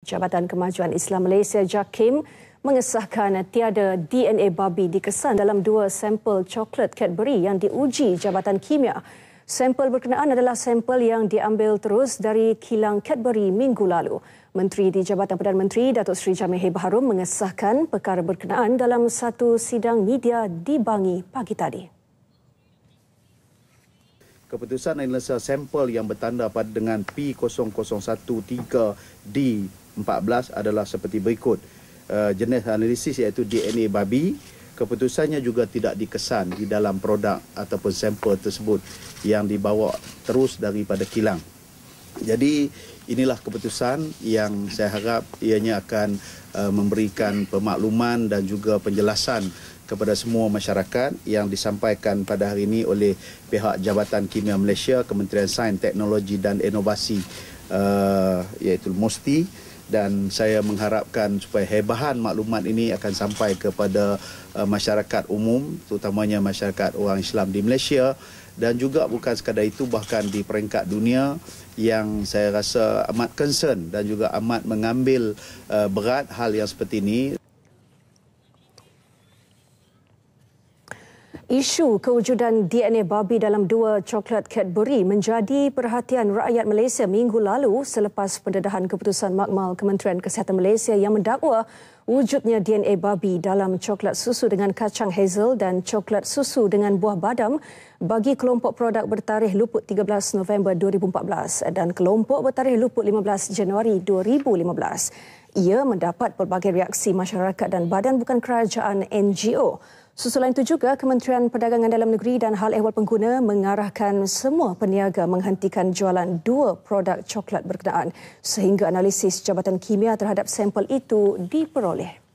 Jabatan Kemajuan Islam Malaysia JAKIM mengesahkan tiada DNA babi dikesan dalam dua sampel coklat Cadbury yang diuji Jabatan Kimia. Sampel berkenaan adalah sampel yang diambil terus dari kilang Cadbury minggu lalu. Menteri di Jabatan Perdana Menteri, Datuk Seri Jamil Hebaharum mengesahkan perkara berkenaan dalam satu sidang media di Bangi pagi tadi. Keputusan analisa sampel yang bertanda pada dengan P0013D 14 adalah seperti berikut. Uh, jenis analisis iaitu DNA babi, keputusannya juga tidak dikesan di dalam produk ataupun sampel tersebut yang dibawa terus daripada kilang. Jadi inilah keputusan yang saya harap ianya akan uh, memberikan pemakluman dan juga penjelasan kepada semua masyarakat yang disampaikan pada hari ini oleh pihak Jabatan Kimia Malaysia, Kementerian Sains, Teknologi dan Inovasi uh, iaitu MOSTI dan saya mengharapkan supaya hebahan maklumat ini akan sampai kepada uh, masyarakat umum terutamanya masyarakat orang Islam di Malaysia dan juga bukan sekadar itu bahkan di peringkat dunia yang saya rasa amat concern dan juga amat mengambil uh, berat hal yang seperti ini Isu kewujudan DNA babi dalam dua coklat Cadbury menjadi perhatian rakyat Malaysia minggu lalu selepas pendedahan keputusan makmal Kementerian Kesihatan Malaysia yang mendakwa wujudnya DNA babi dalam coklat susu dengan kacang hazel dan coklat susu dengan buah badam bagi kelompok produk bertarikh luput 13 November 2014 dan kelompok bertarikh luput 15 Januari 2015. Ia mendapat pelbagai reaksi masyarakat dan badan bukan kerajaan NGO. Susulan itu juga Kementerian Perdagangan Dalam Negeri dan Hal Ehwal Pengguna mengarahkan semua peniaga menghentikan jualan dua produk coklat berkenaan sehingga analisis Jabatan Kimia terhadap sampel itu diperoleh.